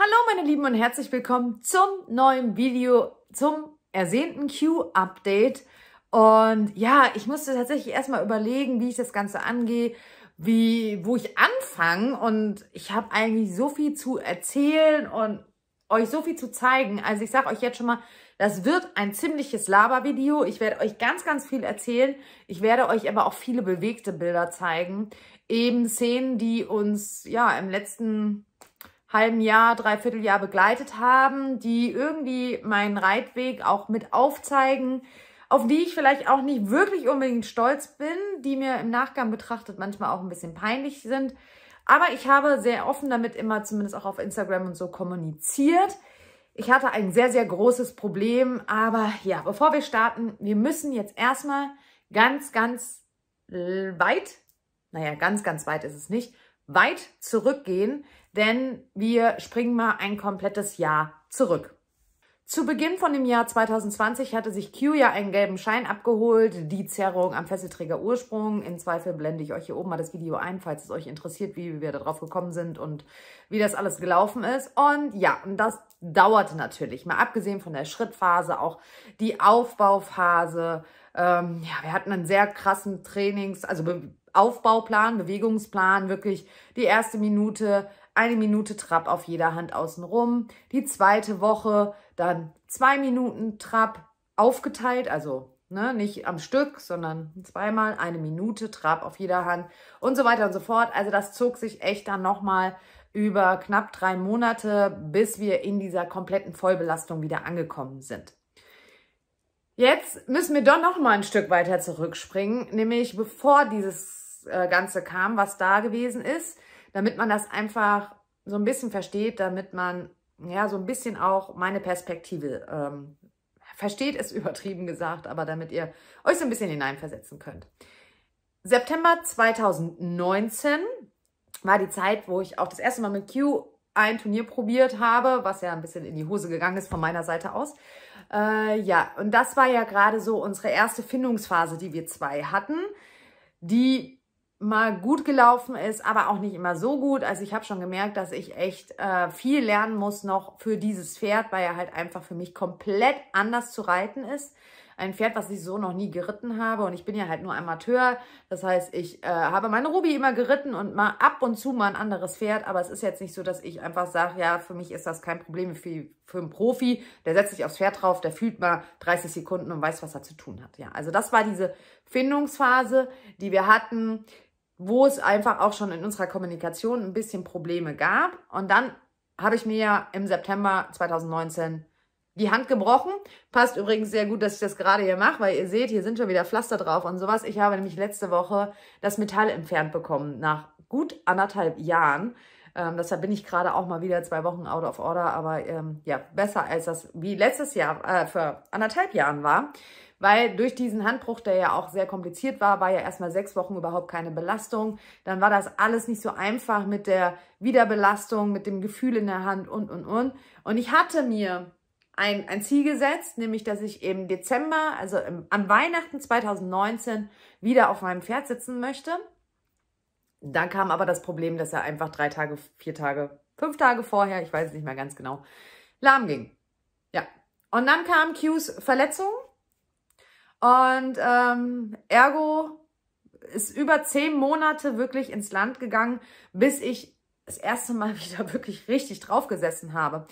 Hallo meine Lieben und herzlich willkommen zum neuen Video, zum ersehnten Q-Update. Und ja, ich musste tatsächlich erstmal überlegen, wie ich das Ganze angehe, wie, wo ich anfange. Und ich habe eigentlich so viel zu erzählen und euch so viel zu zeigen. Also ich sage euch jetzt schon mal, das wird ein ziemliches Labervideo. Ich werde euch ganz, ganz viel erzählen. Ich werde euch aber auch viele bewegte Bilder zeigen. Eben Szenen, die uns ja im letzten halben Jahr, dreiviertel Jahr begleitet haben, die irgendwie meinen Reitweg auch mit aufzeigen, auf die ich vielleicht auch nicht wirklich unbedingt stolz bin, die mir im Nachgang betrachtet manchmal auch ein bisschen peinlich sind. Aber ich habe sehr offen damit immer zumindest auch auf Instagram und so kommuniziert. Ich hatte ein sehr, sehr großes Problem. Aber ja, bevor wir starten, wir müssen jetzt erstmal ganz, ganz weit, naja, ganz, ganz weit ist es nicht, weit zurückgehen denn wir springen mal ein komplettes Jahr zurück. Zu Beginn von dem Jahr 2020 hatte sich Q ja einen gelben Schein abgeholt, die Zerrung am Fesselträger Ursprung. In Zweifel blende ich euch hier oben mal das Video ein, falls es euch interessiert, wie wir darauf gekommen sind und wie das alles gelaufen ist. Und ja, und das dauerte natürlich, mal abgesehen von der Schrittphase, auch die Aufbauphase. Ähm, ja, wir hatten einen sehr krassen Trainings-, also Be Aufbauplan, Bewegungsplan, wirklich die erste Minute eine Minute Trab auf jeder Hand außenrum. Die zweite Woche dann zwei Minuten Trab aufgeteilt, also ne, nicht am Stück, sondern zweimal eine Minute Trab auf jeder Hand und so weiter und so fort. Also das zog sich echt dann nochmal über knapp drei Monate, bis wir in dieser kompletten Vollbelastung wieder angekommen sind. Jetzt müssen wir doch noch mal ein Stück weiter zurückspringen, nämlich bevor dieses äh, Ganze kam, was da gewesen ist, damit man das einfach so ein bisschen versteht, damit man ja so ein bisschen auch meine Perspektive ähm, versteht, ist übertrieben gesagt, aber damit ihr euch so ein bisschen hineinversetzen könnt. September 2019 war die Zeit, wo ich auch das erste Mal mit Q ein Turnier probiert habe, was ja ein bisschen in die Hose gegangen ist von meiner Seite aus. Äh, ja, und das war ja gerade so unsere erste Findungsphase, die wir zwei hatten, die mal gut gelaufen ist, aber auch nicht immer so gut. Also ich habe schon gemerkt, dass ich echt äh, viel lernen muss noch für dieses Pferd, weil er halt einfach für mich komplett anders zu reiten ist. Ein Pferd, was ich so noch nie geritten habe und ich bin ja halt nur Amateur. Das heißt, ich äh, habe meine Ruby immer geritten und mal ab und zu mal ein anderes Pferd, aber es ist jetzt nicht so, dass ich einfach sage, ja, für mich ist das kein Problem für, für einen Profi. Der setzt sich aufs Pferd drauf, der fühlt mal 30 Sekunden und weiß, was er zu tun hat. Ja, also das war diese Findungsphase, die wir hatten wo es einfach auch schon in unserer Kommunikation ein bisschen Probleme gab. Und dann habe ich mir ja im September 2019 die Hand gebrochen. Passt übrigens sehr gut, dass ich das gerade hier mache, weil ihr seht, hier sind schon wieder Pflaster drauf und sowas. Ich habe nämlich letzte Woche das Metall entfernt bekommen, nach gut anderthalb Jahren. Ähm, deshalb bin ich gerade auch mal wieder zwei Wochen out of order, aber ähm, ja, besser als das wie letztes Jahr, äh, für anderthalb Jahren war. Weil durch diesen Handbruch, der ja auch sehr kompliziert war, war ja erstmal sechs Wochen überhaupt keine Belastung. Dann war das alles nicht so einfach mit der Wiederbelastung, mit dem Gefühl in der Hand und, und, und. Und ich hatte mir ein, ein Ziel gesetzt, nämlich dass ich im Dezember, also im, an Weihnachten 2019, wieder auf meinem Pferd sitzen möchte. Dann kam aber das Problem, dass er einfach drei Tage, vier Tage, fünf Tage vorher, ich weiß es nicht mehr ganz genau, lahm ging. Ja. Und dann kam Qs Verletzung. Und ähm, ergo ist über zehn Monate wirklich ins Land gegangen, bis ich das erste Mal wieder wirklich richtig draufgesessen habe.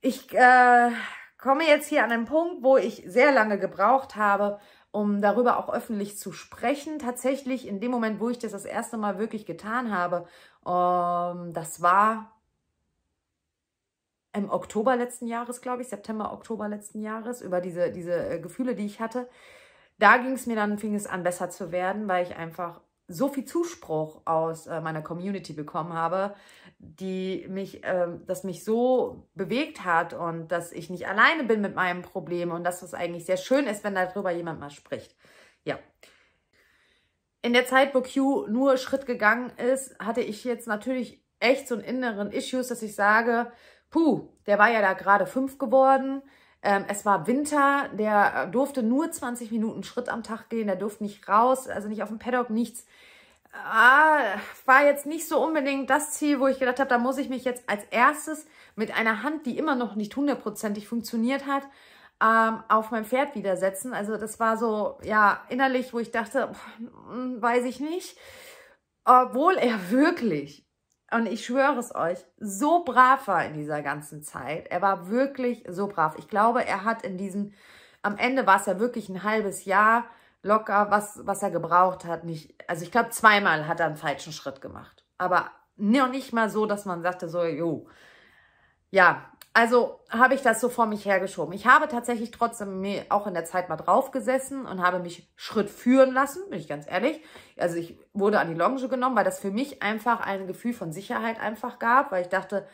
Ich äh, komme jetzt hier an einen Punkt, wo ich sehr lange gebraucht habe, um darüber auch öffentlich zu sprechen. Tatsächlich in dem Moment, wo ich das das erste Mal wirklich getan habe, ähm, das war im Oktober letzten Jahres, glaube ich, September, Oktober letzten Jahres, über diese, diese äh, Gefühle, die ich hatte. Da ging es mir dann, fing es an, besser zu werden, weil ich einfach so viel Zuspruch aus äh, meiner Community bekommen habe, die mich, äh, das mich so bewegt hat und dass ich nicht alleine bin mit meinem Problem und dass es eigentlich sehr schön ist, wenn darüber jemand mal spricht. Ja. In der Zeit, wo Q nur Schritt gegangen ist, hatte ich jetzt natürlich echt so einen inneren Issues, dass ich sage, puh, der war ja da gerade fünf geworden, ähm, es war Winter, der äh, durfte nur 20 Minuten Schritt am Tag gehen, der durfte nicht raus, also nicht auf dem Paddock, nichts. Ah, war jetzt nicht so unbedingt das Ziel, wo ich gedacht habe, da muss ich mich jetzt als erstes mit einer Hand, die immer noch nicht hundertprozentig funktioniert hat, ähm, auf mein Pferd wieder setzen. Also das war so, ja, innerlich, wo ich dachte, boah, hm, weiß ich nicht. Obwohl er wirklich und ich schwöre es euch, so brav war in dieser ganzen Zeit. Er war wirklich so brav. Ich glaube, er hat in diesem, am Ende war es ja wirklich ein halbes Jahr locker, was, was er gebraucht hat. Nicht, also ich glaube, zweimal hat er einen falschen Schritt gemacht. Aber noch ne, nicht mal so, dass man sagte so, jo, ja, also habe ich das so vor mich hergeschoben. Ich habe tatsächlich trotzdem mir auch in der Zeit mal drauf gesessen und habe mich Schritt führen lassen, bin ich ganz ehrlich. Also ich wurde an die Longe genommen, weil das für mich einfach ein Gefühl von Sicherheit einfach gab, weil ich dachte,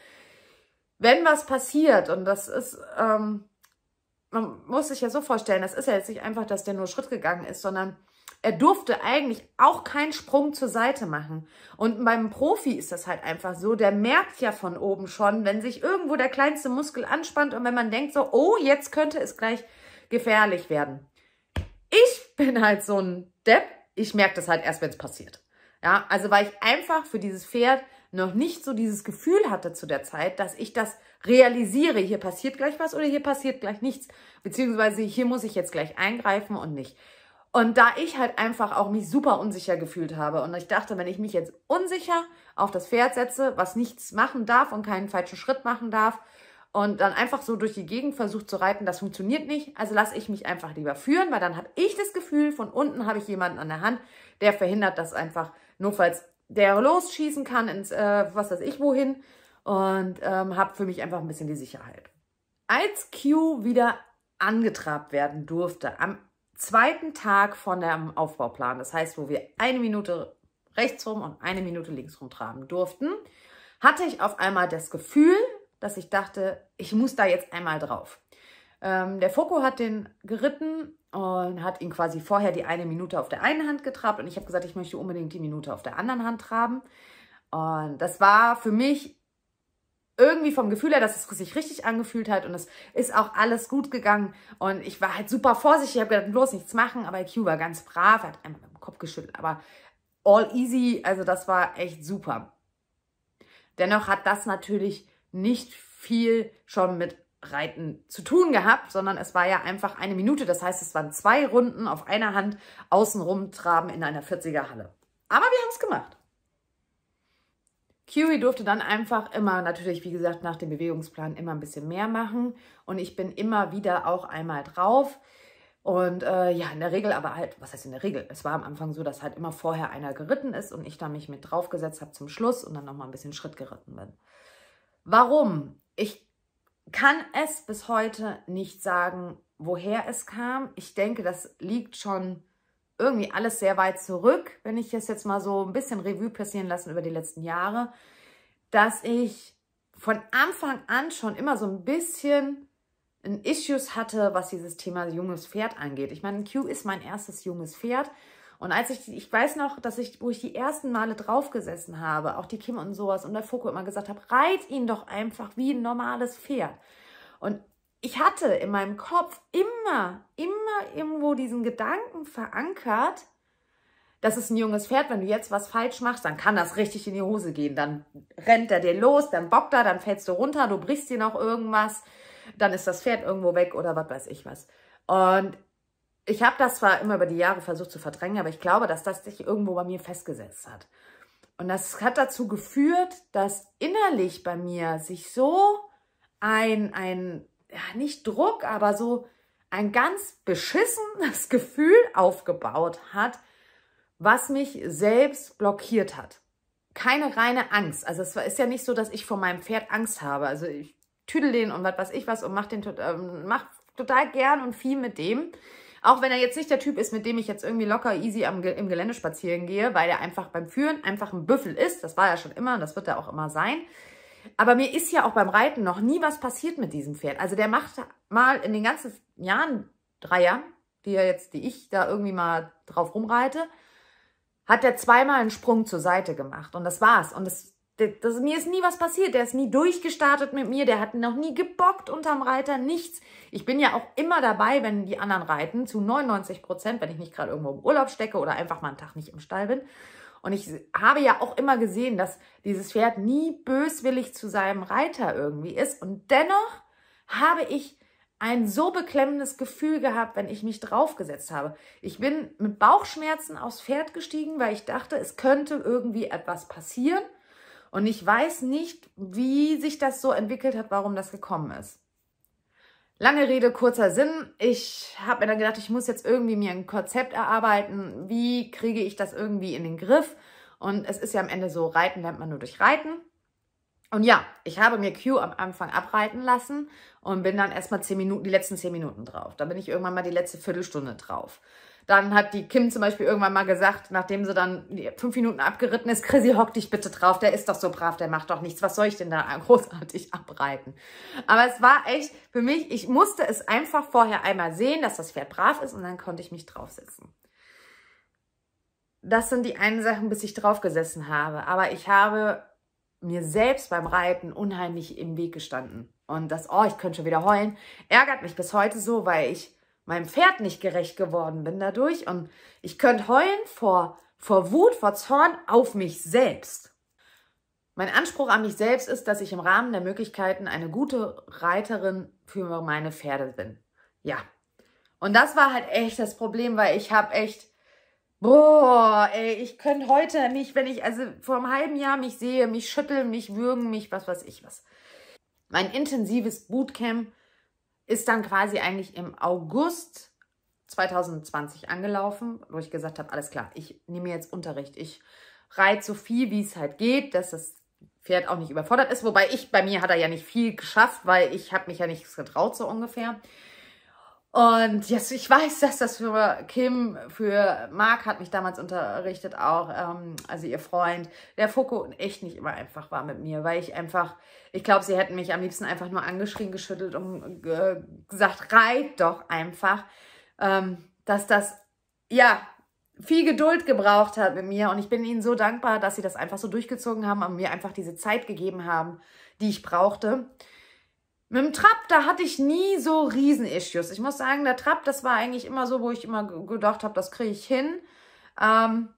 wenn was passiert und das ist, ähm, man muss sich ja so vorstellen, das ist ja jetzt nicht einfach, dass der nur Schritt gegangen ist, sondern er durfte eigentlich auch keinen Sprung zur Seite machen. Und beim Profi ist das halt einfach so, der merkt ja von oben schon, wenn sich irgendwo der kleinste Muskel anspannt und wenn man denkt so, oh, jetzt könnte es gleich gefährlich werden. Ich bin halt so ein Depp, ich merke das halt erst, wenn es passiert. Ja, also weil ich einfach für dieses Pferd noch nicht so dieses Gefühl hatte zu der Zeit, dass ich das realisiere, hier passiert gleich was oder hier passiert gleich nichts, beziehungsweise hier muss ich jetzt gleich eingreifen und nicht. Und da ich halt einfach auch mich super unsicher gefühlt habe und ich dachte, wenn ich mich jetzt unsicher auf das Pferd setze, was nichts machen darf und keinen falschen Schritt machen darf und dann einfach so durch die Gegend versucht zu reiten, das funktioniert nicht, also lasse ich mich einfach lieber führen, weil dann habe ich das Gefühl, von unten habe ich jemanden an der Hand, der verhindert das einfach, nur falls der losschießen kann ins, äh, was weiß ich wohin und ähm, habe für mich einfach ein bisschen die Sicherheit. Als Q wieder angetrabt werden durfte, am zweiten Tag von dem Aufbauplan. Das heißt, wo wir eine Minute rechts rum und eine Minute links rum traben durften, hatte ich auf einmal das Gefühl, dass ich dachte, ich muss da jetzt einmal drauf. Ähm, der Foko hat den geritten und hat ihn quasi vorher die eine Minute auf der einen Hand getrabt und ich habe gesagt, ich möchte unbedingt die Minute auf der anderen Hand traben. Und das war für mich irgendwie vom Gefühl her, dass es sich richtig angefühlt hat und es ist auch alles gut gegangen. Und ich war halt super vorsichtig, ich habe gedacht, bloß nichts machen, aber IQ war ganz brav, hat einmal mit dem Kopf geschüttelt, aber all easy, also das war echt super. Dennoch hat das natürlich nicht viel schon mit Reiten zu tun gehabt, sondern es war ja einfach eine Minute. Das heißt, es waren zwei Runden auf einer Hand außenrum traben in einer 40er Halle. Aber wir haben es gemacht. Kiwi durfte dann einfach immer, natürlich, wie gesagt, nach dem Bewegungsplan immer ein bisschen mehr machen. Und ich bin immer wieder auch einmal drauf. Und äh, ja, in der Regel aber halt, was heißt in der Regel? Es war am Anfang so, dass halt immer vorher einer geritten ist und ich da mich mit draufgesetzt habe zum Schluss und dann nochmal ein bisschen Schritt geritten bin. Warum? Ich kann es bis heute nicht sagen, woher es kam. Ich denke, das liegt schon irgendwie alles sehr weit zurück, wenn ich es jetzt mal so ein bisschen Revue passieren lassen über die letzten Jahre, dass ich von Anfang an schon immer so ein bisschen ein Issues hatte, was dieses Thema junges Pferd angeht. Ich meine, Q ist mein erstes junges Pferd. Und als ich, ich weiß noch, dass ich, wo ich die ersten Male draufgesessen habe, auch die Kim und sowas und der Foko immer gesagt habe, reit ihn doch einfach wie ein normales Pferd. Und ich hatte in meinem Kopf immer, immer irgendwo diesen Gedanken verankert, das ist ein junges Pferd, wenn du jetzt was falsch machst, dann kann das richtig in die Hose gehen. Dann rennt er dir los, dann bockt er, dann fällst du runter, du brichst dir noch irgendwas, dann ist das Pferd irgendwo weg oder was weiß ich was. Und ich habe das zwar immer über die Jahre versucht zu verdrängen, aber ich glaube, dass das sich irgendwo bei mir festgesetzt hat. Und das hat dazu geführt, dass innerlich bei mir sich so ein, ein ja, nicht Druck, aber so ein ganz beschissenes Gefühl aufgebaut hat, was mich selbst blockiert hat. Keine reine Angst. Also es ist ja nicht so, dass ich vor meinem Pferd Angst habe. Also ich tüdel den und was weiß ich was und mach, den, ähm, mach total gern und viel mit dem. Auch wenn er jetzt nicht der Typ ist, mit dem ich jetzt irgendwie locker easy am, im Gelände spazieren gehe, weil er einfach beim Führen einfach ein Büffel ist. Das war er schon immer und das wird er auch immer sein. Aber mir ist ja auch beim Reiten noch nie was passiert mit diesem Pferd. Also der macht mal in den ganzen Jahren, drei Jahren, die er jetzt, die ich da irgendwie mal drauf rumreite, hat er zweimal einen Sprung zur Seite gemacht. Und das war's. Und das, das, mir ist nie was passiert. Der ist nie durchgestartet mit mir. Der hat noch nie gebockt unterm Reiter. Nichts. Ich bin ja auch immer dabei, wenn die anderen reiten. Zu 99 Prozent, wenn ich nicht gerade irgendwo im Urlaub stecke oder einfach mal einen Tag nicht im Stall bin. Und ich habe ja auch immer gesehen, dass dieses Pferd nie böswillig zu seinem Reiter irgendwie ist. Und dennoch habe ich ein so beklemmendes Gefühl gehabt, wenn ich mich draufgesetzt habe. Ich bin mit Bauchschmerzen aufs Pferd gestiegen, weil ich dachte, es könnte irgendwie etwas passieren. Und ich weiß nicht, wie sich das so entwickelt hat, warum das gekommen ist. Lange Rede, kurzer Sinn. Ich habe mir dann gedacht, ich muss jetzt irgendwie mir ein Konzept erarbeiten. Wie kriege ich das irgendwie in den Griff? Und es ist ja am Ende so, Reiten lernt man nur durch Reiten. Und ja, ich habe mir Q am Anfang abreiten lassen und bin dann erstmal zehn Minuten, die letzten zehn Minuten drauf. Da bin ich irgendwann mal die letzte Viertelstunde drauf. Dann hat die Kim zum Beispiel irgendwann mal gesagt, nachdem sie dann fünf Minuten abgeritten ist, Chrissy, hock dich bitte drauf, der ist doch so brav, der macht doch nichts. Was soll ich denn da großartig abreiten? Aber es war echt für mich, ich musste es einfach vorher einmal sehen, dass das Pferd brav ist und dann konnte ich mich draufsetzen. Das sind die einen Sachen, bis ich draufgesessen habe. Aber ich habe mir selbst beim Reiten unheimlich im Weg gestanden. Und das, oh, ich könnte schon wieder heulen, ärgert mich bis heute so, weil ich meinem Pferd nicht gerecht geworden bin dadurch und ich könnte heulen vor, vor Wut, vor Zorn auf mich selbst. Mein Anspruch an mich selbst ist, dass ich im Rahmen der Möglichkeiten eine gute Reiterin für meine Pferde bin. Ja. Und das war halt echt das Problem, weil ich habe echt, boah, ey, ich könnte heute nicht, wenn ich also vor einem halben Jahr mich sehe, mich schütteln, mich würgen, mich was weiß ich was. Mein intensives Bootcamp ist dann quasi eigentlich im August 2020 angelaufen, wo ich gesagt habe, alles klar, ich nehme jetzt Unterricht. Ich reite so viel, wie es halt geht, dass das Pferd auch nicht überfordert ist. Wobei ich, bei mir hat er ja nicht viel geschafft, weil ich habe mich ja nichts getraut, so ungefähr. Und jetzt, ich weiß, dass das für Kim, für Marc hat mich damals unterrichtet auch, ähm, also ihr Freund, der Foko echt nicht immer einfach war mit mir, weil ich einfach, ich glaube, sie hätten mich am liebsten einfach nur angeschrien, geschüttelt und äh, gesagt, reit doch einfach, ähm, dass das, ja, viel Geduld gebraucht hat mit mir und ich bin ihnen so dankbar, dass sie das einfach so durchgezogen haben und mir einfach diese Zeit gegeben haben, die ich brauchte. Mit dem Trab, da hatte ich nie so Riesen-Issues. Ich muss sagen, der Trab, das war eigentlich immer so, wo ich immer gedacht habe, das kriege ich hin. Ähm,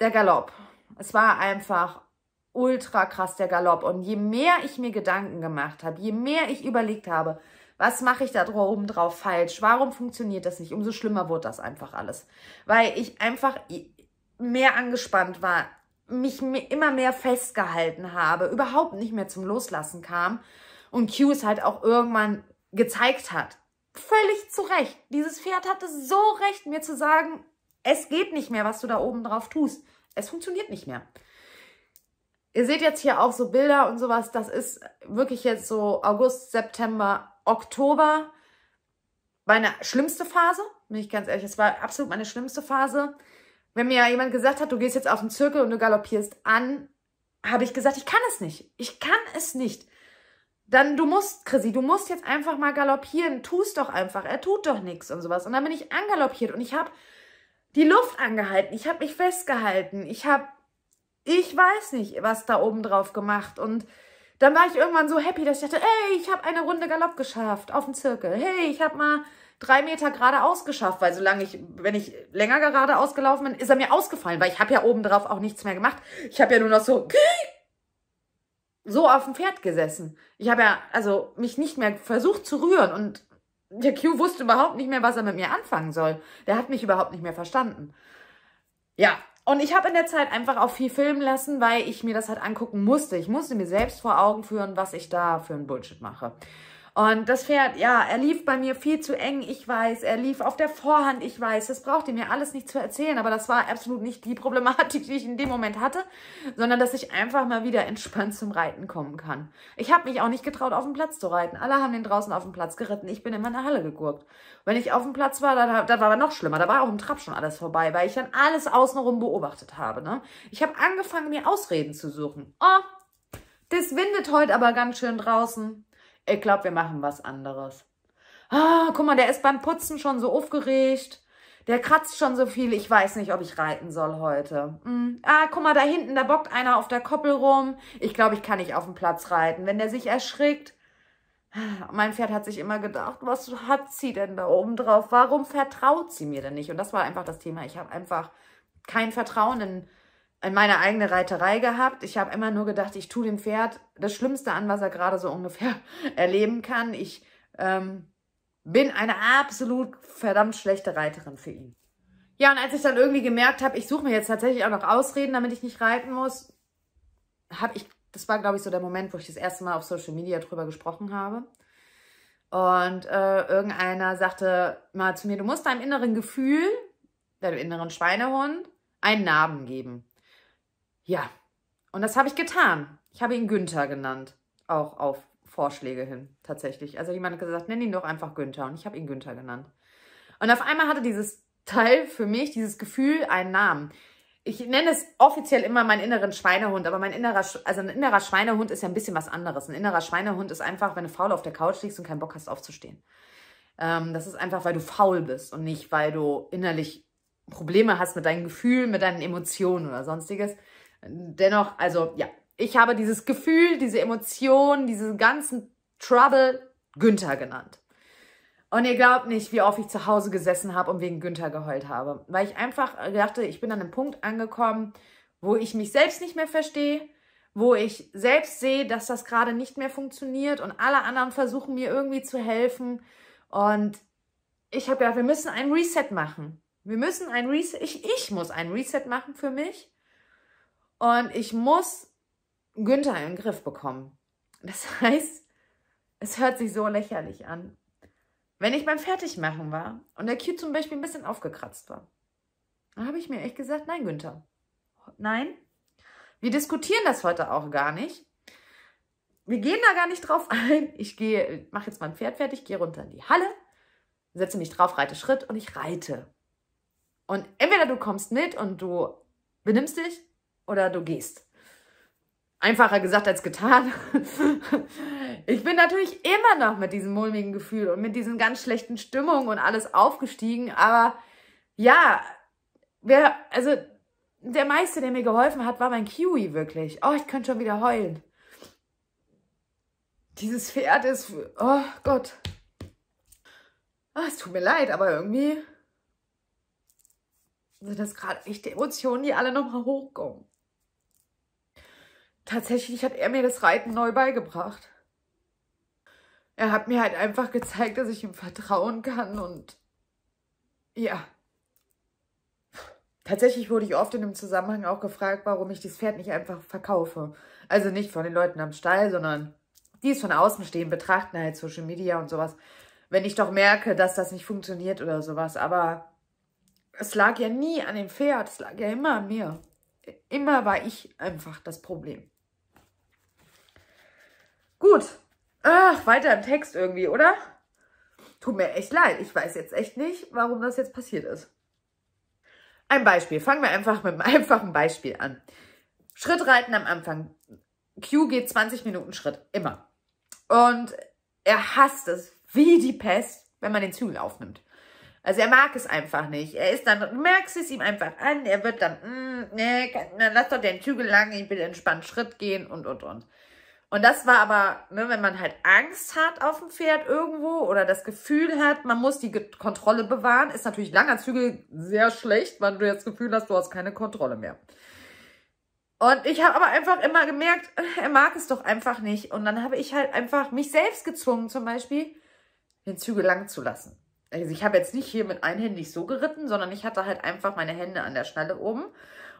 der Galopp. Es war einfach ultra krass, der Galopp. Und je mehr ich mir Gedanken gemacht habe, je mehr ich überlegt habe, was mache ich da oben drauf falsch? Warum funktioniert das nicht? Umso schlimmer wurde das einfach alles. Weil ich einfach mehr angespannt war mich immer mehr festgehalten habe, überhaupt nicht mehr zum Loslassen kam und Q es halt auch irgendwann gezeigt hat. Völlig zu Recht. Dieses Pferd hatte so recht, mir zu sagen, es geht nicht mehr, was du da oben drauf tust. Es funktioniert nicht mehr. Ihr seht jetzt hier auch so Bilder und sowas. Das ist wirklich jetzt so August, September, Oktober. Meine schlimmste Phase, bin ich ganz ehrlich. Es war absolut meine schlimmste Phase. Wenn mir jemand gesagt hat, du gehst jetzt auf den Zirkel und du galoppierst an, habe ich gesagt, ich kann es nicht. Ich kann es nicht. Dann du musst, Chrissy, du musst jetzt einfach mal galoppieren. Tust doch einfach. Er tut doch nichts und sowas. Und dann bin ich angaloppiert und ich habe die Luft angehalten. Ich habe mich festgehalten. Ich habe, ich weiß nicht, was da oben drauf gemacht. Und dann war ich irgendwann so happy, dass ich dachte, hey, ich habe eine Runde Galopp geschafft auf dem Zirkel. Hey, ich habe mal drei Meter geradeaus geschafft, weil solange ich, wenn ich länger geradeaus gelaufen bin, ist er mir ausgefallen, weil ich habe ja obendrauf auch nichts mehr gemacht. Ich habe ja nur noch so so auf dem Pferd gesessen. Ich habe ja also mich nicht mehr versucht zu rühren und der Q wusste überhaupt nicht mehr, was er mit mir anfangen soll. Der hat mich überhaupt nicht mehr verstanden. Ja, und ich habe in der Zeit einfach auch viel filmen lassen, weil ich mir das halt angucken musste. Ich musste mir selbst vor Augen führen, was ich da für einen Bullshit mache. Und das Pferd, ja, er lief bei mir viel zu eng, ich weiß. Er lief auf der Vorhand, ich weiß. Das braucht ihr mir alles nicht zu erzählen. Aber das war absolut nicht die Problematik, die ich in dem Moment hatte, sondern dass ich einfach mal wieder entspannt zum Reiten kommen kann. Ich habe mich auch nicht getraut, auf dem Platz zu reiten. Alle haben den draußen auf dem Platz geritten. Ich bin immer in der Halle geguckt. Wenn ich auf dem Platz war, da, dann war aber noch schlimmer. Da war auch im Trab schon alles vorbei, weil ich dann alles außenrum beobachtet habe. Ne? Ich habe angefangen, mir Ausreden zu suchen. Oh, das windet heute aber ganz schön draußen. Ich glaube, wir machen was anderes. Ah, guck mal, der ist beim Putzen schon so aufgeregt. Der kratzt schon so viel. Ich weiß nicht, ob ich reiten soll heute. Hm. Ah, guck mal, da hinten, da bockt einer auf der Koppel rum. Ich glaube, ich kann nicht auf dem Platz reiten, wenn der sich erschrickt. Ah, mein Pferd hat sich immer gedacht, was hat sie denn da oben drauf? Warum vertraut sie mir denn nicht? Und das war einfach das Thema. Ich habe einfach kein Vertrauen in in meiner eigenen Reiterei gehabt. Ich habe immer nur gedacht, ich tue dem Pferd das Schlimmste an, was er gerade so ungefähr erleben kann. Ich ähm, bin eine absolut verdammt schlechte Reiterin für ihn. Ja, und als ich dann irgendwie gemerkt habe, ich suche mir jetzt tatsächlich auch noch Ausreden, damit ich nicht reiten muss, habe ich, das war glaube ich so der Moment, wo ich das erste Mal auf Social Media drüber gesprochen habe. Und äh, irgendeiner sagte mal zu mir, du musst deinem inneren Gefühl, deinem inneren Schweinehund, einen Namen geben. Ja, und das habe ich getan. Ich habe ihn Günther genannt, auch auf Vorschläge hin tatsächlich. Also jemand hat gesagt, nenn ihn doch einfach Günther und ich habe ihn Günther genannt. Und auf einmal hatte dieses Teil für mich, dieses Gefühl, einen Namen. Ich nenne es offiziell immer meinen inneren Schweinehund, aber mein innerer, also ein innerer Schweinehund ist ja ein bisschen was anderes. Ein innerer Schweinehund ist einfach, wenn du faul auf der Couch liegst und keinen Bock hast aufzustehen. Ähm, das ist einfach, weil du faul bist und nicht, weil du innerlich Probleme hast mit deinen Gefühlen, mit deinen Emotionen oder sonstiges dennoch, also ja, ich habe dieses Gefühl, diese Emotionen, diesen ganzen Trouble Günther genannt. Und ihr glaubt nicht, wie oft ich zu Hause gesessen habe und wegen Günther geheult habe. Weil ich einfach dachte, ich bin an einem Punkt angekommen, wo ich mich selbst nicht mehr verstehe, wo ich selbst sehe, dass das gerade nicht mehr funktioniert und alle anderen versuchen mir irgendwie zu helfen. Und ich habe ja, wir müssen ein Reset machen. Wir müssen ein Reset, ich, ich muss ein Reset machen für mich und ich muss Günther in den Griff bekommen. Das heißt, es hört sich so lächerlich an. Wenn ich beim Fertigmachen war und der Q zum Beispiel ein bisschen aufgekratzt war, dann habe ich mir echt gesagt, nein, Günther, nein. Wir diskutieren das heute auch gar nicht. Wir gehen da gar nicht drauf ein. Ich gehe, mache jetzt mein Pferd fertig, gehe runter in die Halle, setze mich drauf, reite Schritt und ich reite. Und entweder du kommst mit und du benimmst dich oder du gehst. Einfacher gesagt als getan. ich bin natürlich immer noch mit diesem mulmigen Gefühl und mit diesen ganz schlechten Stimmungen und alles aufgestiegen, aber ja, wer, also der meiste, der mir geholfen hat, war mein Kiwi wirklich. Oh, ich könnte schon wieder heulen. Dieses Pferd ist, oh Gott. Oh, es tut mir leid, aber irgendwie sind das gerade echte Emotionen, die alle nochmal hochkommen tatsächlich hat er mir das Reiten neu beigebracht. Er hat mir halt einfach gezeigt, dass ich ihm vertrauen kann und ja. Tatsächlich wurde ich oft in dem Zusammenhang auch gefragt, warum ich dieses Pferd nicht einfach verkaufe. Also nicht von den Leuten am Stall, sondern die es von außen stehen, betrachten halt Social Media und sowas. Wenn ich doch merke, dass das nicht funktioniert oder sowas. Aber es lag ja nie an dem Pferd, es lag ja immer an mir. Immer war ich einfach das Problem. Gut. Ach, weiter im Text irgendwie, oder? Tut mir echt leid. Ich weiß jetzt echt nicht, warum das jetzt passiert ist. Ein Beispiel. Fangen wir einfach mit einem einfachen Beispiel an. Schrittreiten am Anfang. Q geht 20 Minuten Schritt. Immer. Und er hasst es wie die Pest, wenn man den Zügel aufnimmt. Also er mag es einfach nicht. Er ist dann, du merkst es ihm einfach an, er wird dann, mm, nee, lass doch den Zügel lang, ich will entspannt Schritt gehen und, und, und. Und das war aber, ne, wenn man halt Angst hat auf dem Pferd irgendwo oder das Gefühl hat, man muss die Kontrolle bewahren, ist natürlich langer Zügel sehr schlecht, weil du das Gefühl hast, du hast keine Kontrolle mehr. Und ich habe aber einfach immer gemerkt, er mag es doch einfach nicht. Und dann habe ich halt einfach mich selbst gezwungen, zum Beispiel, den Zügel lang zu lassen. Also ich habe jetzt nicht hier mit einhändig so geritten, sondern ich hatte halt einfach meine Hände an der Schnalle oben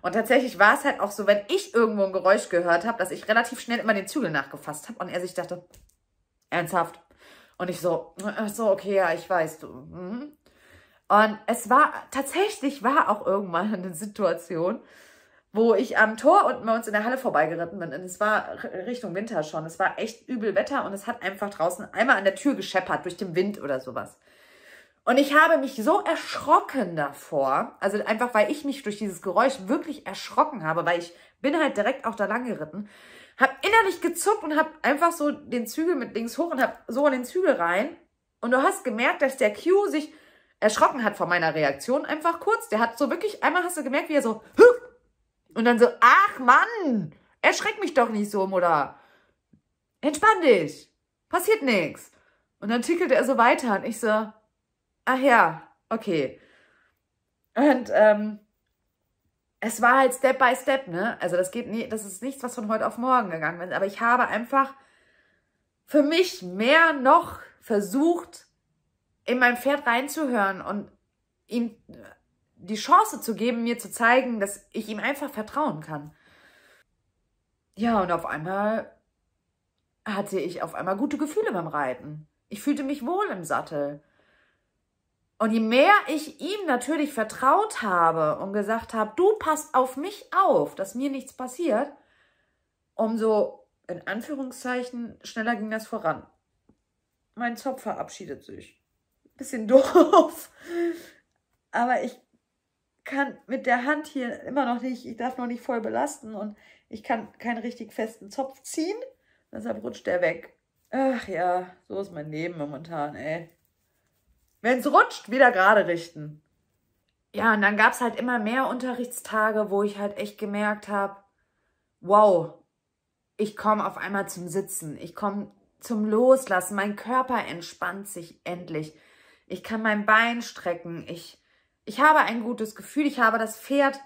und tatsächlich war es halt auch so, wenn ich irgendwo ein Geräusch gehört habe, dass ich relativ schnell immer den Zügel nachgefasst habe und er sich dachte, ernsthaft. Und ich so, äh, so, okay, ja, ich weiß, mhm. Und es war, tatsächlich war auch irgendwann eine Situation, wo ich am Tor unten bei uns in der Halle vorbeigeritten bin. Und es war Richtung Winter schon. Es war echt übel Wetter und es hat einfach draußen einmal an der Tür gescheppert durch den Wind oder sowas. Und ich habe mich so erschrocken davor, also einfach weil ich mich durch dieses Geräusch wirklich erschrocken habe, weil ich bin halt direkt auch da lang geritten, habe innerlich gezuckt und habe einfach so den Zügel mit links hoch und habe so in den Zügel rein. Und du hast gemerkt, dass der Q sich erschrocken hat vor meiner Reaktion, einfach kurz. Der hat so wirklich, einmal hast du gemerkt, wie er so, und dann so, ach Mann, erschreck mich doch nicht so, Mutter. Entspann dich, passiert nichts. Und dann tickelt er so weiter und ich so, ach ja, okay. Und ähm, es war halt Step by Step, ne? Also das geht nie, das ist nichts, was von heute auf morgen gegangen ist. Aber ich habe einfach für mich mehr noch versucht, in mein Pferd reinzuhören und ihm äh, die Chance zu geben, mir zu zeigen, dass ich ihm einfach vertrauen kann. Ja, und auf einmal hatte ich auf einmal gute Gefühle beim Reiten. Ich fühlte mich wohl im Sattel. Und je mehr ich ihm natürlich vertraut habe und gesagt habe, du passt auf mich auf, dass mir nichts passiert, umso in Anführungszeichen schneller ging das voran. Mein Zopf verabschiedet sich. Bisschen doof. Aber ich kann mit der Hand hier immer noch nicht, ich darf noch nicht voll belasten und ich kann keinen richtig festen Zopf ziehen. Deshalb rutscht der weg. Ach ja, so ist mein Leben momentan, ey. Wenn es rutscht, wieder gerade richten. Ja, und dann gab es halt immer mehr Unterrichtstage, wo ich halt echt gemerkt habe, wow, ich komme auf einmal zum Sitzen, ich komme zum Loslassen, mein Körper entspannt sich endlich, ich kann mein Bein strecken, ich, ich habe ein gutes Gefühl, ich habe das Pferd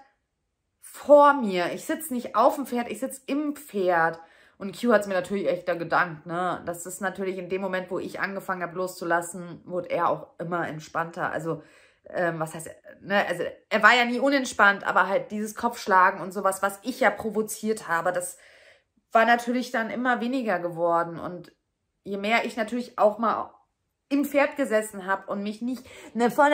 vor mir, ich sitze nicht auf dem Pferd, ich sitze im Pferd, und Q hat es mir natürlich echt da gedankt, ne? Das ist natürlich in dem Moment, wo ich angefangen habe loszulassen, wurde er auch immer entspannter. Also, ähm, was heißt, ne? Also, er war ja nie unentspannt, aber halt dieses Kopfschlagen und sowas, was ich ja provoziert habe, das war natürlich dann immer weniger geworden. Und je mehr ich natürlich auch mal im Pferd gesessen habe und mich nicht ne, von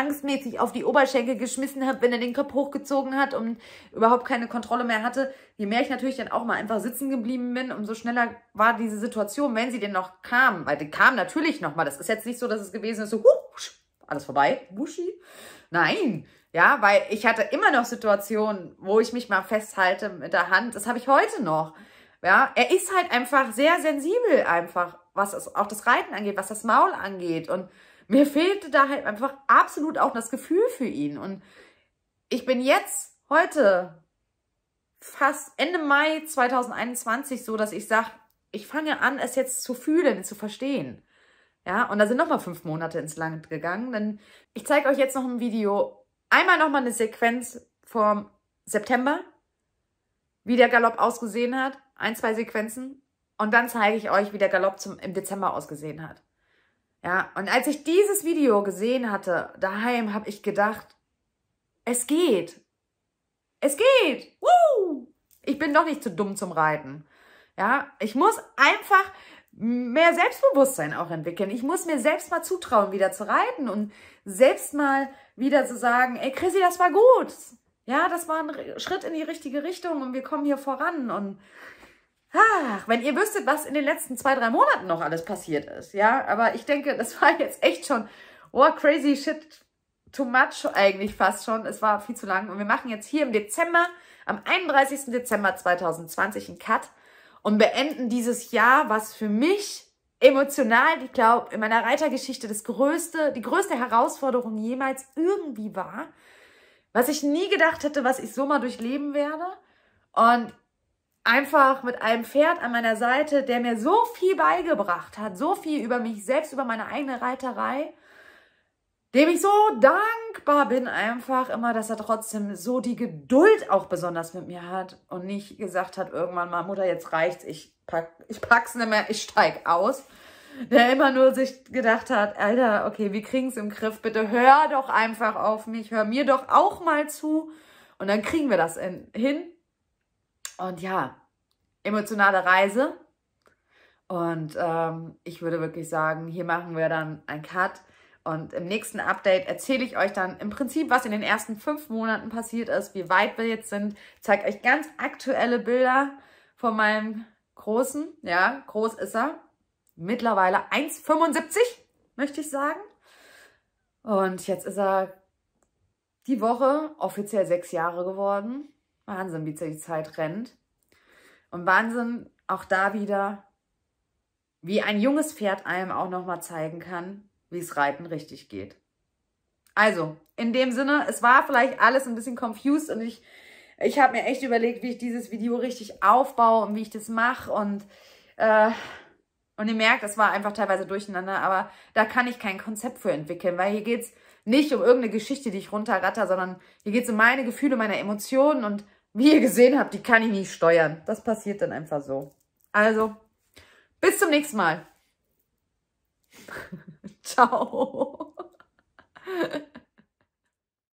angstmäßig auf die Oberschenkel geschmissen habe, wenn er den Kopf hochgezogen hat und überhaupt keine Kontrolle mehr hatte. Je mehr ich natürlich dann auch mal einfach sitzen geblieben bin, umso schneller war diese Situation, wenn sie denn noch kam. Weil die kam natürlich nochmal. Das ist jetzt nicht so, dass es gewesen ist, so, husch, alles vorbei, wuschi. Nein, ja, weil ich hatte immer noch Situationen, wo ich mich mal festhalte mit der Hand. Das habe ich heute noch. Ja, er ist halt einfach sehr sensibel einfach, was auch das Reiten angeht, was das Maul angeht und mir fehlte da halt einfach absolut auch das Gefühl für ihn. Und ich bin jetzt heute fast Ende Mai 2021 so, dass ich sage, ich fange an, es jetzt zu fühlen, zu verstehen. Ja, und da sind nochmal fünf Monate ins Land gegangen. Denn ich zeige euch jetzt noch ein Video, einmal nochmal eine Sequenz vom September, wie der Galopp ausgesehen hat, ein, zwei Sequenzen. Und dann zeige ich euch, wie der Galopp zum, im Dezember ausgesehen hat. Ja, und als ich dieses Video gesehen hatte, daheim, habe ich gedacht, es geht. Es geht. Woo! Ich bin doch nicht zu dumm zum Reiten. Ja, ich muss einfach mehr Selbstbewusstsein auch entwickeln. Ich muss mir selbst mal zutrauen, wieder zu reiten und selbst mal wieder zu sagen, ey Chrissy, das war gut. Ja, das war ein Schritt in die richtige Richtung und wir kommen hier voran und Ach, wenn ihr wüsstet, was in den letzten zwei, drei Monaten noch alles passiert ist, ja. Aber ich denke, das war jetzt echt schon, oh, crazy shit, too much eigentlich fast schon. Es war viel zu lang. Und wir machen jetzt hier im Dezember, am 31. Dezember 2020 einen Cut und beenden dieses Jahr, was für mich emotional, ich glaube, in meiner Reitergeschichte das größte, die größte Herausforderung jemals irgendwie war, was ich nie gedacht hätte, was ich so mal durchleben werde. Und einfach mit einem Pferd an meiner Seite, der mir so viel beigebracht hat, so viel über mich selbst, über meine eigene Reiterei, dem ich so dankbar bin einfach immer, dass er trotzdem so die Geduld auch besonders mit mir hat und nicht gesagt hat irgendwann mal, Mutter, jetzt reicht's, ich, pack, ich pack's nicht mehr, ich steig aus. Der immer nur sich gedacht hat, Alter, okay, wir kriegen's im Griff, bitte hör doch einfach auf mich, hör mir doch auch mal zu und dann kriegen wir das hin. Und ja, emotionale Reise. Und ähm, ich würde wirklich sagen, hier machen wir dann einen Cut. Und im nächsten Update erzähle ich euch dann im Prinzip, was in den ersten fünf Monaten passiert ist, wie weit wir jetzt sind, zeige euch ganz aktuelle Bilder von meinem Großen. Ja, groß ist er. Mittlerweile 1,75, möchte ich sagen. Und jetzt ist er die Woche offiziell sechs Jahre geworden. Wahnsinn, wie die Zeit rennt. Und Wahnsinn, auch da wieder, wie ein junges Pferd einem auch nochmal zeigen kann, wie es Reiten richtig geht. Also, in dem Sinne, es war vielleicht alles ein bisschen confused und ich, ich habe mir echt überlegt, wie ich dieses Video richtig aufbaue und wie ich das mache und, äh, und ihr merkt, es war einfach teilweise durcheinander, aber da kann ich kein Konzept für entwickeln, weil hier geht's nicht um irgendeine Geschichte, die ich runterratter, sondern hier geht's um meine Gefühle, meine Emotionen und wie ihr gesehen habt, die kann ich nicht steuern. Das passiert dann einfach so. Also, bis zum nächsten Mal. Ciao.